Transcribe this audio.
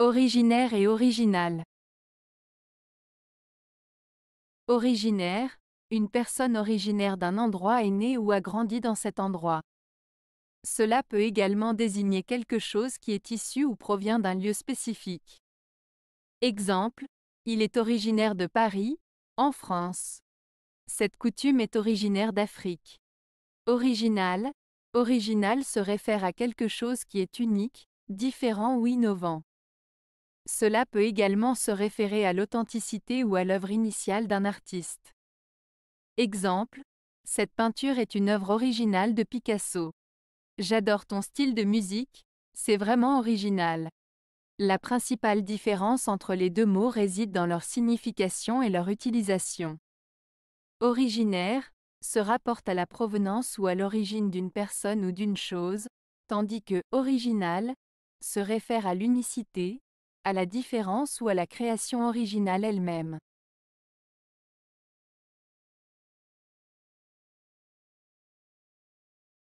Originaire et original. Originaire, une personne originaire d'un endroit est née ou a grandi dans cet endroit. Cela peut également désigner quelque chose qui est issu ou provient d'un lieu spécifique. Exemple, il est originaire de Paris, en France. Cette coutume est originaire d'Afrique. Original, original se réfère à quelque chose qui est unique, différent ou innovant. Cela peut également se référer à l'authenticité ou à l'œuvre initiale d'un artiste. Exemple, cette peinture est une œuvre originale de Picasso. J'adore ton style de musique, c'est vraiment original. La principale différence entre les deux mots réside dans leur signification et leur utilisation. Originaire se rapporte à la provenance ou à l'origine d'une personne ou d'une chose, tandis que original se réfère à l'unicité, à la différence ou à la création originale elle-même.